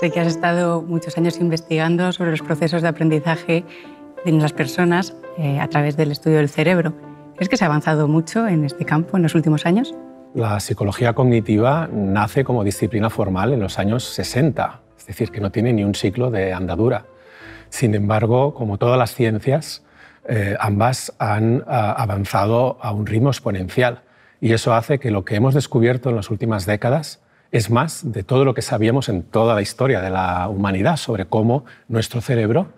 Sé que has estado muchos años investigando sobre los procesos de aprendizaje en las personas eh, a través del estudio del cerebro. ¿Crees que se ha avanzado mucho en este campo en los últimos años? La psicología cognitiva nace como disciplina formal en los años 60, es decir, que no tiene ni un ciclo de andadura. Sin embargo, como todas las ciencias, eh, ambas han ah, avanzado a un ritmo exponencial y eso hace que lo que hemos descubierto en las últimas décadas es más de todo lo que sabíamos en toda la historia de la humanidad sobre cómo nuestro cerebro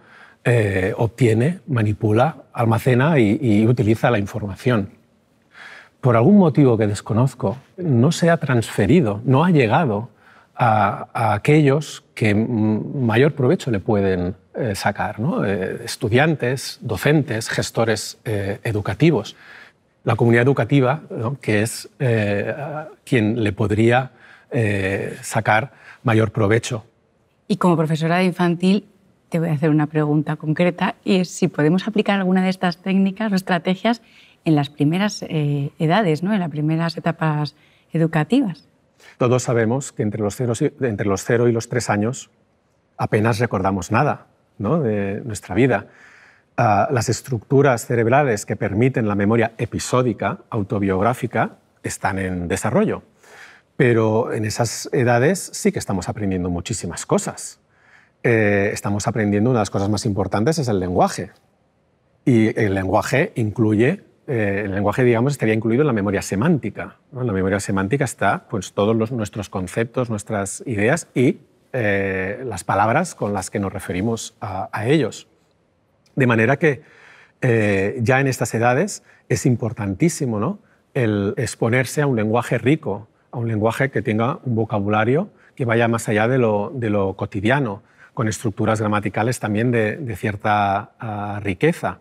eh, obtiene, manipula, almacena y, utiliza la información. Por algún motivo que desconozco, no se ha transferido, no ha llegado a, aquellos que mayor provecho le pueden eh, sacar, eh, estudiantes, docentes, gestores educativos, la comunidad educativa, que es quien le podría eh, sacar mayor provecho. Y como profesora de infantil, te voy a hacer una pregunta concreta y es si podemos aplicar alguna de estas técnicas o estrategias en las primeras eh, edades, en las primeras etapas educativas. Todos sabemos que entre los, cero y, los tres años apenas recordamos nada de nuestra vida. Ah, las estructuras cerebrales que permiten la memoria episódica, autobiográfica, están en desarrollo. Pero en esas edades sí que estamos aprendiendo muchísimas cosas. Eh, estamos aprendiendo una de las cosas más importantes es el lenguaje. Y el lenguaje incluye, eh, el lenguaje, digamos, estaría incluido en la memoria semántica. En la memoria semántica está pues, todos nuestros conceptos, nuestras ideas y eh, las palabras con las que nos referimos a, ellos. De manera que ya en estas edades es importantísimo ¿no? el exponerse a un lenguaje rico, a un lenguaje que tenga un vocabulario que vaya más allá de lo, cotidiano, con estructuras gramaticales también de, cierta ah, riqueza.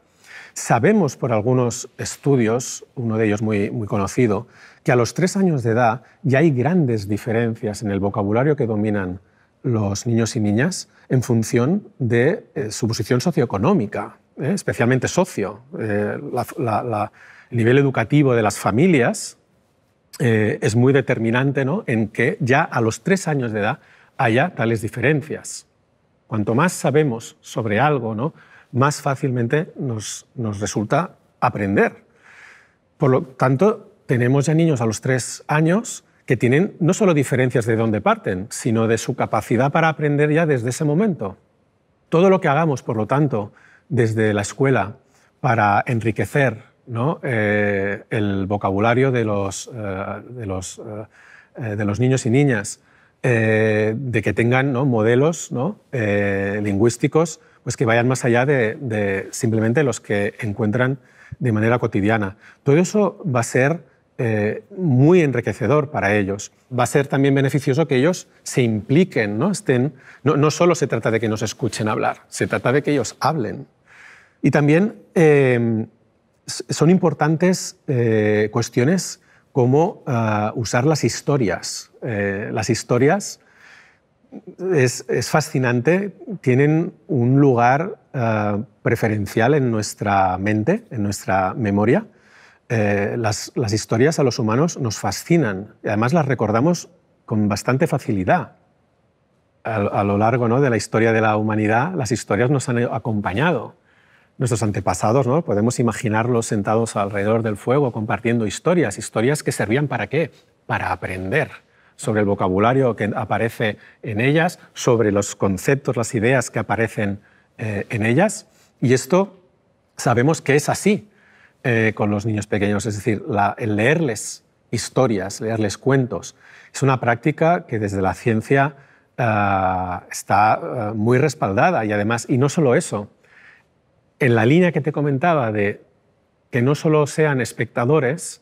Sabemos por algunos estudios, uno de ellos muy, conocido, que a los tres años de edad ya hay grandes diferencias en el vocabulario que dominan los niños y niñas en función de eh, su posición socioeconómica, ¿eh? especialmente socio. Eh, el nivel educativo de las familias eh, es muy determinante en que ya a los tres años de edad haya tales diferencias. Cuanto más sabemos sobre algo, más fácilmente nos, nos resulta aprender. Por lo tanto, tenemos ya niños a los tres años que tienen no solo diferencias de dónde parten, sino de su capacidad para aprender ya desde ese momento. Todo lo que hagamos, por lo tanto, desde la escuela para enriquecer ¿no? Eh, el vocabulario de los, eh, eh, de, los, niños y niñas, de que tengan modelos lingüísticos pues que vayan más allá de, simplemente los que encuentran de manera cotidiana. Todo eso va a ser muy enriquecedor para ellos. Va a ser también beneficioso que ellos se impliquen, ¿no? Estén, no, no solo se trata de que nos escuchen hablar, se trata de que ellos hablen. Y también son importantes eh, cuestiones como ah, usar las historias. Eh, las historias es, fascinante, tienen un lugar ah, preferencial en nuestra mente, en nuestra memoria. Eh, las, historias a los humanos nos fascinan y además las recordamos con bastante facilidad. A, a lo largo ¿no? de la historia de la humanidad, las historias nos han acompañado nuestros antepasados, ¿no? Podemos imaginarlos sentados alrededor del fuego compartiendo historias, historias que servían para qué? Para aprender sobre el vocabulario que aparece en ellas, sobre los conceptos, las ideas que aparecen eh, en ellas. Y esto sabemos que es así eh, con los niños pequeños, es decir, el leerles historias, leerles cuentos. Es una práctica que desde la ciencia ah, está ah, muy respaldada y además, y no solo eso, en la línea que te comentaba de que no solo sean espectadores,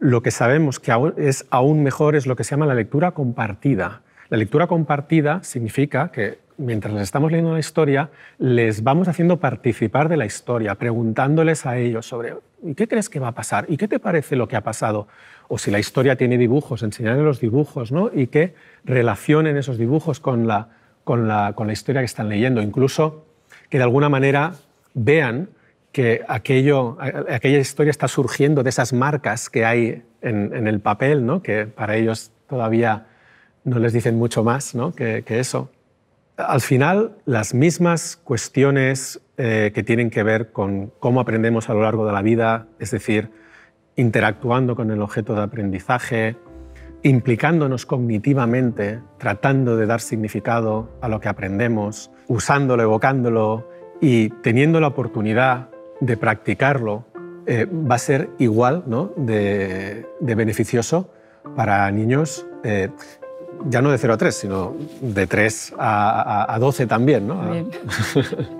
lo que sabemos que es aún mejor es lo que se llama la lectura compartida. La lectura compartida significa que mientras les estamos leyendo la historia, les vamos haciendo participar de la historia, preguntándoles a ellos sobre ¿y qué crees que va a pasar? ¿Y qué te parece lo que ha pasado? O si la historia tiene dibujos, enseñarles los dibujos ¿no? y que relacionen esos dibujos con la, con la historia que están leyendo. Incluso que de alguna manera vean que aquella historia está surgiendo de esas marcas que hay en, el papel, ¿no? que para ellos todavía no les dicen mucho más que, eso. Al final, las mismas cuestiones eh, que tienen que ver con cómo aprendemos a lo largo de la vida, es decir, interactuando con el objeto de aprendizaje, implicándonos cognitivamente, tratando de dar significado a lo que aprendemos, usándolo, evocándolo, y teniendo la oportunidad de practicarlo, eh, va a ser igual ¿no? de, de, beneficioso para niños, eh, ya no de 0 a 3, sino de 3 a, a, 12 también. ¿no?